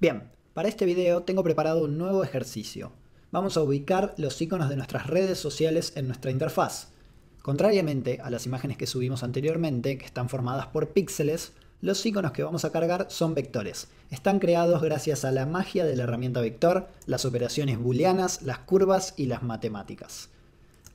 Bien, para este video tengo preparado un nuevo ejercicio. Vamos a ubicar los iconos de nuestras redes sociales en nuestra interfaz. Contrariamente a las imágenes que subimos anteriormente, que están formadas por píxeles, los iconos que vamos a cargar son vectores. Están creados gracias a la magia de la herramienta vector, las operaciones booleanas, las curvas y las matemáticas.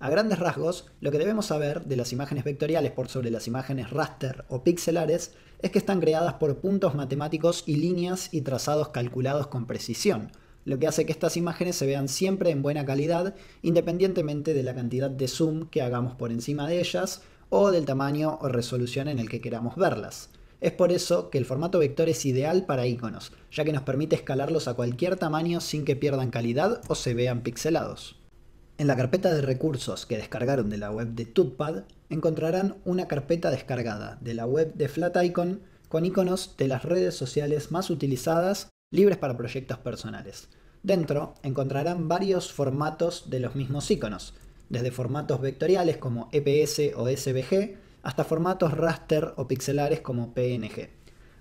A grandes rasgos, lo que debemos saber de las imágenes vectoriales por sobre las imágenes raster o pixelares es que están creadas por puntos matemáticos y líneas y trazados calculados con precisión, lo que hace que estas imágenes se vean siempre en buena calidad independientemente de la cantidad de zoom que hagamos por encima de ellas o del tamaño o resolución en el que queramos verlas. Es por eso que el formato vector es ideal para iconos, ya que nos permite escalarlos a cualquier tamaño sin que pierdan calidad o se vean pixelados. En la carpeta de recursos que descargaron de la web de TootPad encontrarán una carpeta descargada de la web de FlatIcon con iconos de las redes sociales más utilizadas libres para proyectos personales. Dentro encontrarán varios formatos de los mismos iconos, desde formatos vectoriales como EPS o SVG hasta formatos raster o pixelares como PNG.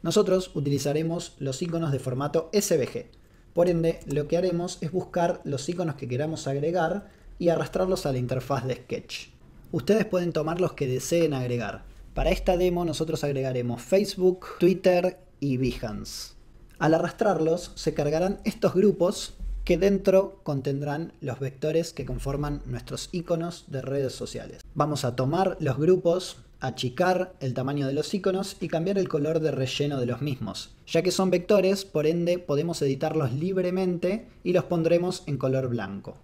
Nosotros utilizaremos los iconos de formato SVG. Por ende, lo que haremos es buscar los iconos que queramos agregar y arrastrarlos a la interfaz de Sketch. Ustedes pueden tomar los que deseen agregar. Para esta demo nosotros agregaremos Facebook, Twitter y Behance. Al arrastrarlos se cargarán estos grupos que dentro contendrán los vectores que conforman nuestros iconos de redes sociales. Vamos a tomar los grupos, achicar el tamaño de los iconos y cambiar el color de relleno de los mismos. Ya que son vectores, por ende podemos editarlos libremente y los pondremos en color blanco.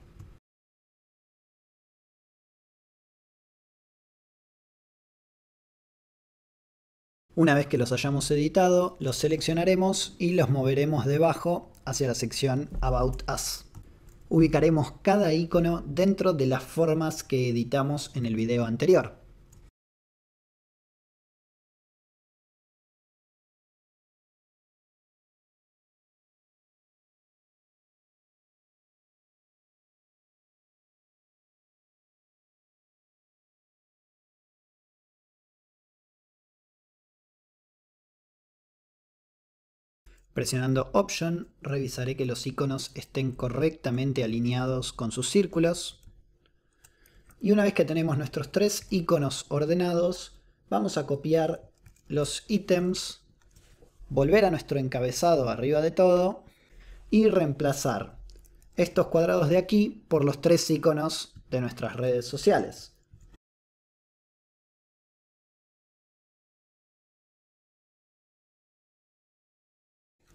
Una vez que los hayamos editado, los seleccionaremos y los moveremos debajo hacia la sección About Us. Ubicaremos cada icono dentro de las formas que editamos en el video anterior. Presionando Option revisaré que los iconos estén correctamente alineados con sus círculos. Y una vez que tenemos nuestros tres iconos ordenados, vamos a copiar los ítems, volver a nuestro encabezado arriba de todo y reemplazar estos cuadrados de aquí por los tres iconos de nuestras redes sociales.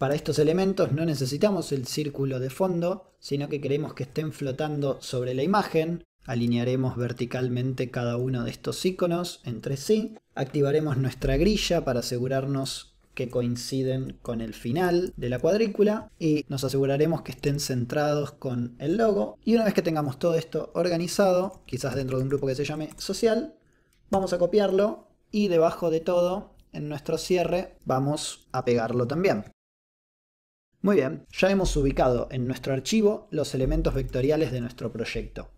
Para estos elementos no necesitamos el círculo de fondo, sino que queremos que estén flotando sobre la imagen. Alinearemos verticalmente cada uno de estos iconos entre sí. Activaremos nuestra grilla para asegurarnos que coinciden con el final de la cuadrícula y nos aseguraremos que estén centrados con el logo. Y una vez que tengamos todo esto organizado, quizás dentro de un grupo que se llame social, vamos a copiarlo y debajo de todo, en nuestro cierre, vamos a pegarlo también. Muy bien, ya hemos ubicado en nuestro archivo los elementos vectoriales de nuestro proyecto.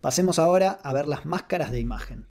Pasemos ahora a ver las máscaras de imagen.